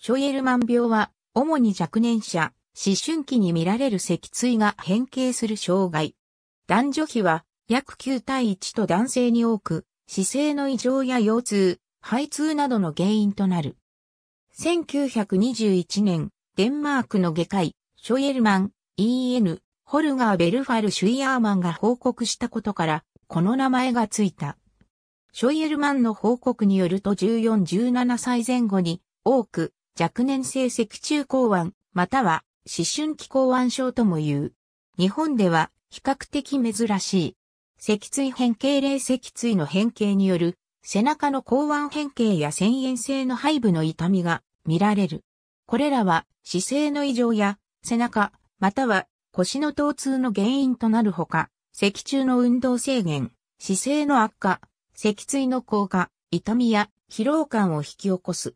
ショイエルマン病は、主に若年者、思春期に見られる脊椎が変形する障害。男女比は約9対1と男性に多く、姿勢の異常や腰痛、肺痛などの原因となる。1921年、デンマークの外科医、ショイエルマン、EN、ホルガー・ベルファル・シュイアーマンが報告したことから、この名前がついた。ショイエルマンの報告によると14、17歳前後に多く若年性脊柱抗湾、または思春期抗湾症とも言う。日本では比較的珍しい。脊椎変形霊脊椎の変形による背中の港湾変形や遷延性の背部の痛みが見られる。これらは姿勢の異常や背中または腰の疼痛の原因となるほか、脊柱の運動制限、姿勢の悪化、脊椎の硬化、痛みや疲労感を引き起こす。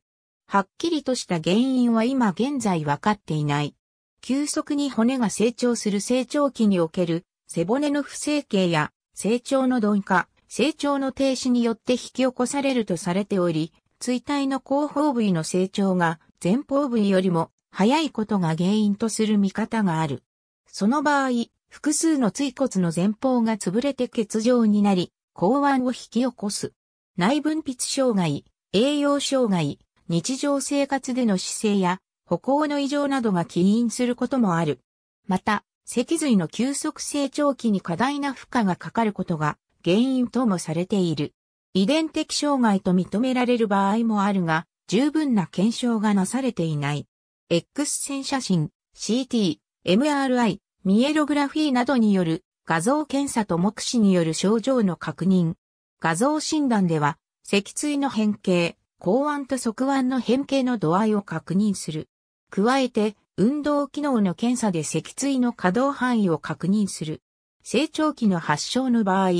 はっきりとした原因は今現在分かっていない。急速に骨が成長する成長期における背骨の不整形や成長の鈍化、成長の停止によって引き起こされるとされており、椎体の後方部位の成長が前方部位よりも早いことが原因とする見方がある。その場合、複数の椎骨の前方が潰れて欠場になり、口腕を引き起こす。内分泌障害、栄養障害、日常生活での姿勢や歩行の異常などが起因することもある。また、脊髄の急速成長期に過大な負荷がかかることが原因ともされている。遺伝的障害と認められる場合もあるが、十分な検証がなされていない。X 線写真、CT、MRI、ミエログラフィーなどによる画像検査と目視による症状の確認。画像診断では、脊椎の変形、後腕と側腕の変形の度合いを確認する。加えて、運動機能の検査で脊椎の可動範囲を確認する。成長期の発症の場合、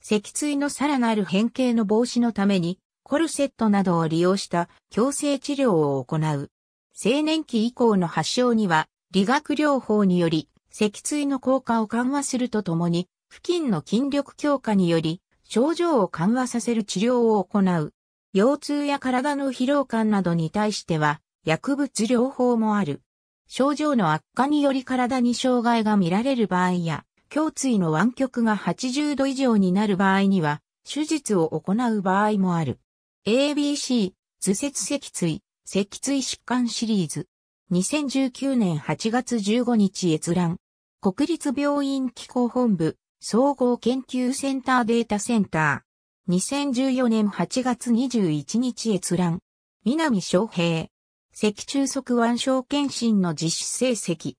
脊椎のさらなる変形の防止のために、コルセットなどを利用した強制治療を行う。青年期以降の発症には、理学療法により、脊椎の効果を緩和するとともに、付近の筋力強化により、症状を緩和させる治療を行う。腰痛や体の疲労感などに対しては、薬物療法もある。症状の悪化により体に障害が見られる場合や、胸椎の湾曲が80度以上になる場合には、手術を行う場合もある。ABC、頭節脊椎、脊椎疾患シリーズ。2019年8月15日閲覧。国立病院機構本部、総合研究センターデータセンター。2014年8月21日閲覧。南昌平。脊柱側腕症検診の実施成績。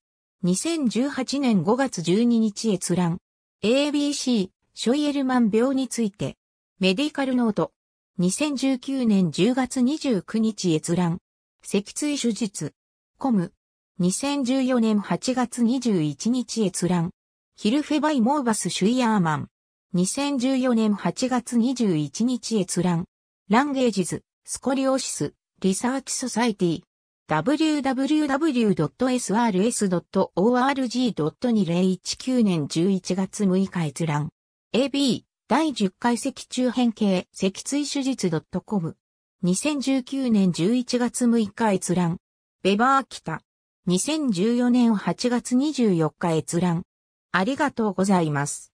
2018年5月12日閲覧。ABC、ショイエルマン病について。メディカルノート。2019年10月29日閲覧。脊椎手術。コム。2014年8月21日閲覧。ヒルフェバイ・モーバス・シュイヤーマン。2014年8月21日閲覧。ランゲージズ、スコリオシス、リサーチソサイティ。www.srs.org.2019 年11月6日閲覧。AB、第10回脊柱変形、脊椎手術 .com。2019年11月6日閲覧。ベバー北。2014年8月24日閲覧。ありがとうございます。